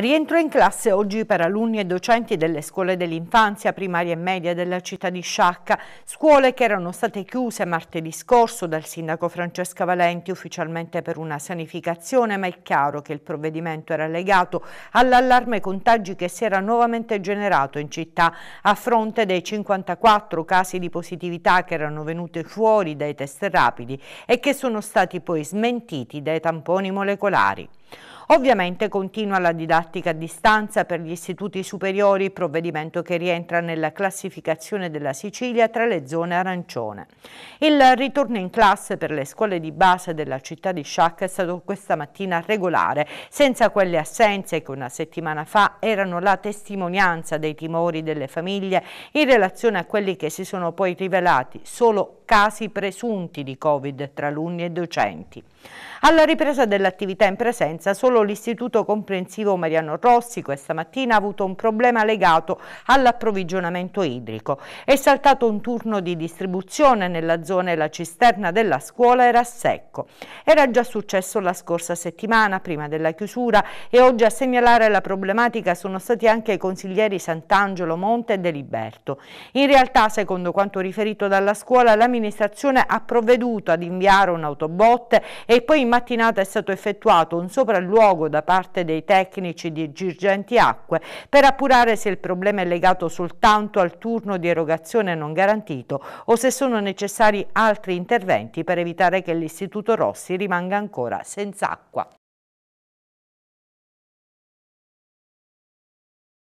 Rientro in classe oggi per alunni e docenti delle scuole dell'infanzia, primaria e media della città di Sciacca, scuole che erano state chiuse martedì scorso dal sindaco Francesca Valenti ufficialmente per una sanificazione, ma è chiaro che il provvedimento era legato all'allarme contagi che si era nuovamente generato in città a fronte dei 54 casi di positività che erano venuti fuori dai test rapidi e che sono stati poi smentiti dai tamponi molecolari. Ovviamente continua la didattica a distanza per gli istituti superiori, provvedimento che rientra nella classificazione della Sicilia tra le zone arancione. Il ritorno in classe per le scuole di base della città di Sciacca è stato questa mattina regolare, senza quelle assenze che una settimana fa erano la testimonianza dei timori delle famiglie in relazione a quelli che si sono poi rivelati solo casi presunti di Covid tra alunni e docenti. Alla ripresa dell'attività in presenza emergenza. Solo l'Istituto Comprensivo Mariano Rossi questa mattina ha avuto un problema legato all'approvvigionamento idrico. È saltato un turno di distribuzione nella zona e la cisterna della scuola era a secco. Era già successo la scorsa settimana, prima della chiusura, e oggi a segnalare la problematica sono stati anche i consiglieri Sant'Angelo Monte e Deliberto. In realtà, secondo quanto riferito dalla scuola, l'amministrazione ha provveduto ad inviare un'autobotte e poi in mattinata è stato effettuato un sopralluogo sopralluogo da parte dei tecnici di Girgenti Acque per appurare se il problema è legato soltanto al turno di erogazione non garantito o se sono necessari altri interventi per evitare che l'Istituto Rossi rimanga ancora senza acqua.